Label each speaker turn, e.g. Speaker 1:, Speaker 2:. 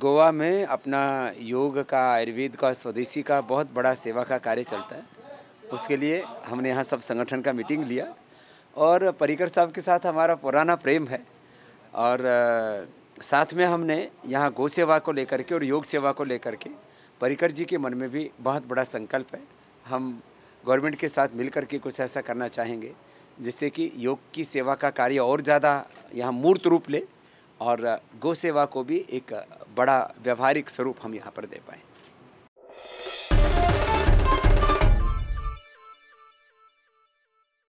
Speaker 1: गोवा में अपना योग का आयुर्वेद का स्वदेशी का बहुत बड़ा सेवा का कार्य चलता है उसके लिए हमने यहाँ सब संगठन का मीटिंग लिया और परिकर साहब के साथ हमारा पुराना प्रेम है और साथ में हमने यहाँ गो सेवा को लेकर के और योग सेवा को लेकर के परिकर जी के मन में भी बहुत बड़ा संकल्प है हम गवर्नमेंट के साथ मिल के कुछ ऐसा करना चाहेंगे जिससे कि योग की सेवा का कार्य और ज़्यादा यहाँ मूर्त रूप ले और गौ सेवा को भी एक बड़ा व्यवहारिक स्वरूप हम यहाँ पर दे पाएँ